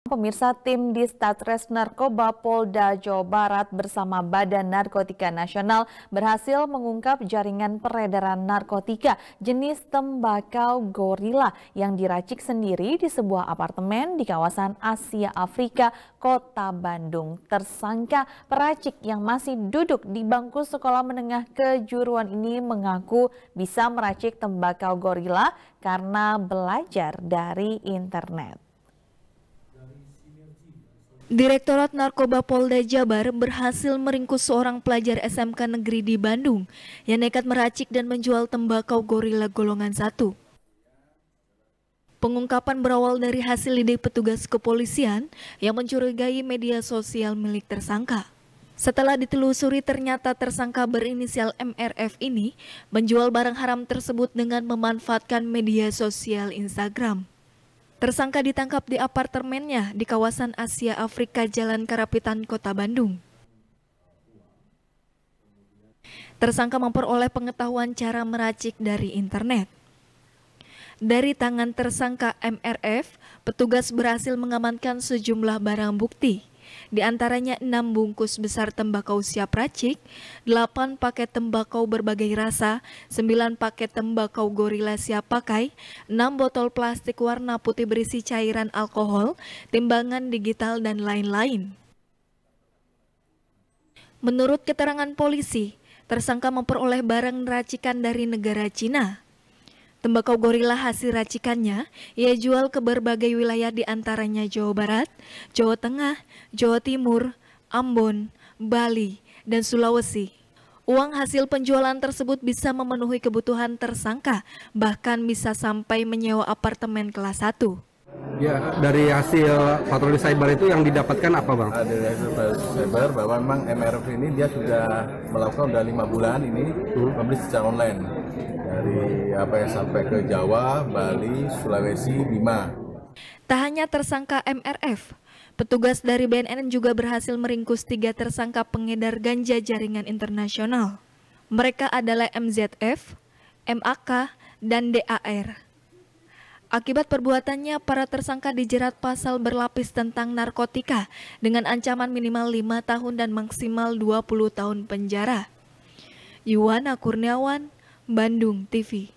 Pemirsa tim di Statres Narkoba Polda Jawa Barat bersama Badan Narkotika Nasional berhasil mengungkap jaringan peredaran narkotika jenis tembakau gorila yang diracik sendiri di sebuah apartemen di kawasan Asia Afrika, kota Bandung. Tersangka peracik yang masih duduk di bangku sekolah menengah kejuruan ini mengaku bisa meracik tembakau gorila karena belajar dari internet. Direktorat Narkoba Polda Jabar berhasil meringkus seorang pelajar SMK Negeri di Bandung yang nekat meracik dan menjual tembakau gorila golongan 1. Pengungkapan berawal dari hasil lidik petugas kepolisian yang mencurigai media sosial milik tersangka. Setelah ditelusuri ternyata tersangka berinisial MRF ini menjual barang haram tersebut dengan memanfaatkan media sosial Instagram. Tersangka ditangkap di apartemennya di kawasan Asia Afrika Jalan Karapitan, Kota Bandung. Tersangka memperoleh pengetahuan cara meracik dari internet. Dari tangan tersangka MRF, petugas berhasil mengamankan sejumlah barang bukti di antaranya 6 bungkus besar tembakau siap racik, 8 paket tembakau berbagai rasa, 9 paket tembakau gorila siap pakai, 6 botol plastik warna putih berisi cairan alkohol, timbangan digital, dan lain-lain. Menurut keterangan polisi, tersangka memperoleh barang racikan dari negara Cina. Tembakau gorila hasil racikannya ia jual ke berbagai wilayah di antaranya Jawa Barat, Jawa Tengah, Jawa Timur, Ambon, Bali, dan Sulawesi. Uang hasil penjualan tersebut bisa memenuhi kebutuhan tersangka, bahkan bisa sampai menyewa apartemen kelas 1. Ya, dari hasil patroli cyber itu yang didapatkan apa bang? Dari hasil cyber bahwa memang MRF ini dia sudah melakukan sudah lima bulan ini hmm. membeli secara online dari apa yang sampai ke Jawa, Bali, Sulawesi, Bima. Tak hanya tersangka MRF, petugas dari BNN juga berhasil meringkus tiga tersangka pengedar ganja jaringan internasional. Mereka adalah MZF, MAK, dan DAR. Akibat perbuatannya, para tersangka dijerat pasal berlapis tentang narkotika dengan ancaman minimal 5 tahun dan maksimal 20 tahun penjara. Yuwana Kurniawan, Bandung TV.